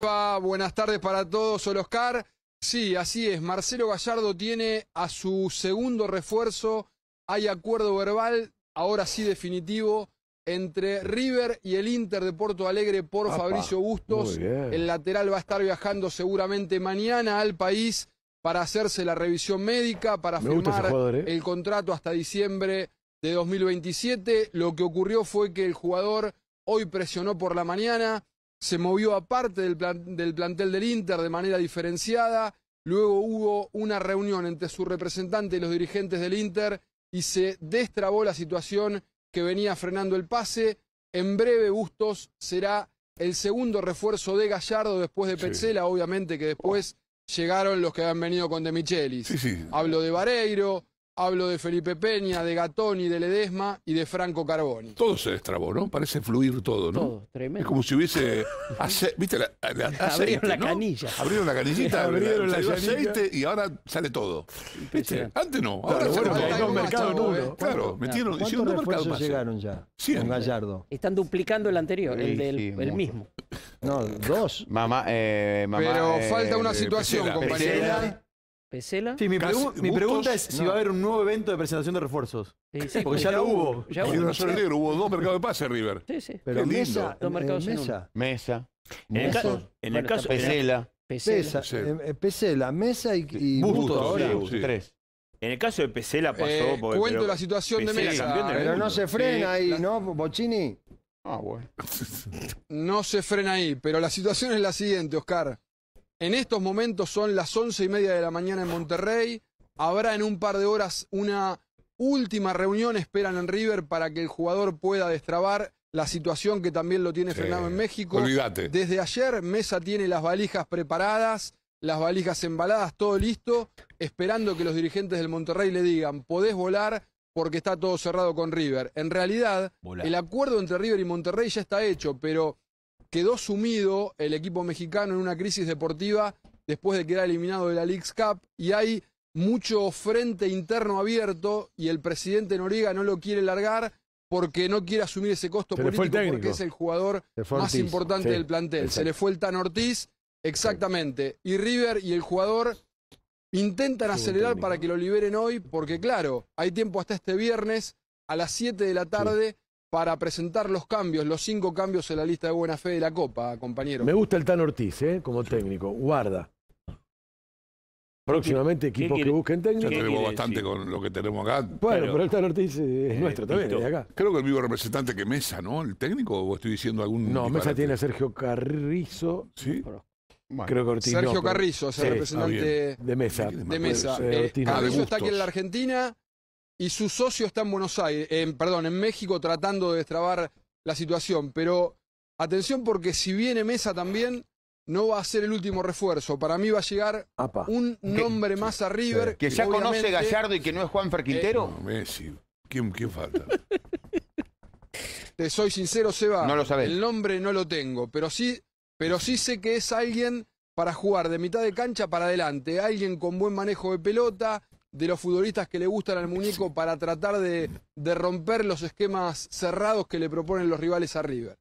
Buenas tardes para todos, soy Oscar. Sí, así es. Marcelo Gallardo tiene a su segundo refuerzo. Hay acuerdo verbal, ahora sí definitivo, entre River y el Inter de Porto Alegre por Fabricio Bustos. El lateral va a estar viajando seguramente mañana al país para hacerse la revisión médica, para firmar ¿eh? el contrato hasta diciembre de 2027. Lo que ocurrió fue que el jugador hoy presionó por la mañana se movió aparte del, plantel del Inter de manera diferenciada, luego hubo una reunión entre su representante y los dirigentes del Inter y se destrabó la situación que venía frenando el pase. En breve, Bustos será el segundo refuerzo de Gallardo después de Petzela, obviamente que después oh. llegaron los que habían venido con De Michelis. Hablo de Vareiro, Hablo de Felipe Peña, de Gatoni, de Ledesma y de Franco Carboni. Todo se destrabó, ¿no? Parece fluir todo, ¿no? Todo, tremendo. Es como si hubiese. ¿Viste? La, la abrieron la canilla. Abrieron la canillita, abrieron la aceite y ahora sale todo. ¿Viste? Antes no, ahora claro, bueno, Hay todo. mercado en Claro, metieron. ¿Cuántos refuerzos más? llegaron ya? Un Gallardo. Están duplicando el anterior, el, del, mismo. No, dos. Mamá, eh, mamá Pero falta eh, una situación, compañera. ¿Pesela? Sí, mi, pregu mi pregunta es si va a haber un nuevo evento de presentación de refuerzos. Sí, porque ya lo hubo. Ya hubo. negro hubo dos mercados de pase, River. Sí, sí. Pero Qué mesa, dos mercados en mesa. En mesa. En el caso, en el caso Pesela. Pesela. Pesela. Pesela, mesa y, y Bustos. ahora. Sí, tres. En el caso de Pesela pasó. Eh, porque, cuento la situación de Mesa. Pero no se frena ahí, ¿no, Bocchini. Ah, bueno. no se frena ahí, pero la situación es la siguiente, Oscar. En estos momentos son las once y media de la mañana en Monterrey. Habrá en un par de horas una última reunión, esperan en River, para que el jugador pueda destrabar la situación que también lo tiene frenado en México. Olvídate. Desde ayer, Mesa tiene las valijas preparadas, las valijas embaladas, todo listo, esperando que los dirigentes del Monterrey le digan, podés volar porque está todo cerrado con River. En realidad, el acuerdo entre River y Monterrey ya está hecho, pero quedó sumido el equipo mexicano en una crisis deportiva después de quedar eliminado de la League Cup y hay mucho frente interno abierto y el presidente Noriega no lo quiere largar porque no quiere asumir ese costo político porque es el jugador más importante del plantel. Se le fue el Tan Ortiz, exactamente. Y River y el jugador intentan acelerar para que lo liberen hoy porque claro, hay tiempo hasta este viernes a las 7 de la tarde para presentar los cambios, los cinco cambios en la lista de buena fe de la Copa, compañero. Me gusta el Tan Ortiz, ¿eh? como técnico. Guarda. Próximamente equipos que busquen técnico. Ya tenemos bastante con lo que tenemos acá. Bueno, pero, el Tan Ortiz es eh, nuestro también, de acá. Creo que el vivo representante que Mesa, ¿no? El técnico, o estoy diciendo algún... No, Mesa tiene a Sergio Carrizo. Sí. Creo que Ortiz Sergio Carrizo, es el representante ah, de Mesa. De Mesa. Eh, está aquí en la Argentina, y su socio está en Buenos Aires, en, perdón, en México tratando de destrabar la situación. Pero atención porque si viene Mesa también, no va a ser el último refuerzo. Para mí va a llegar un nombre más a River. Que ya conoce Gallardo y que no es Juan Ferquintero. Eh, no, Messi. ¿Quién, falta? Te soy sincero, Seba. No lo sabes. El nombre no lo tengo, pero sí, pero sí sé que es alguien para jugar de mitad de cancha para adelante. Alguien con buen manejo de pelota, de los futbolistas que le gustan al muñeco para tratar de, de romper los esquemas cerrados que le proponen los rivales a River.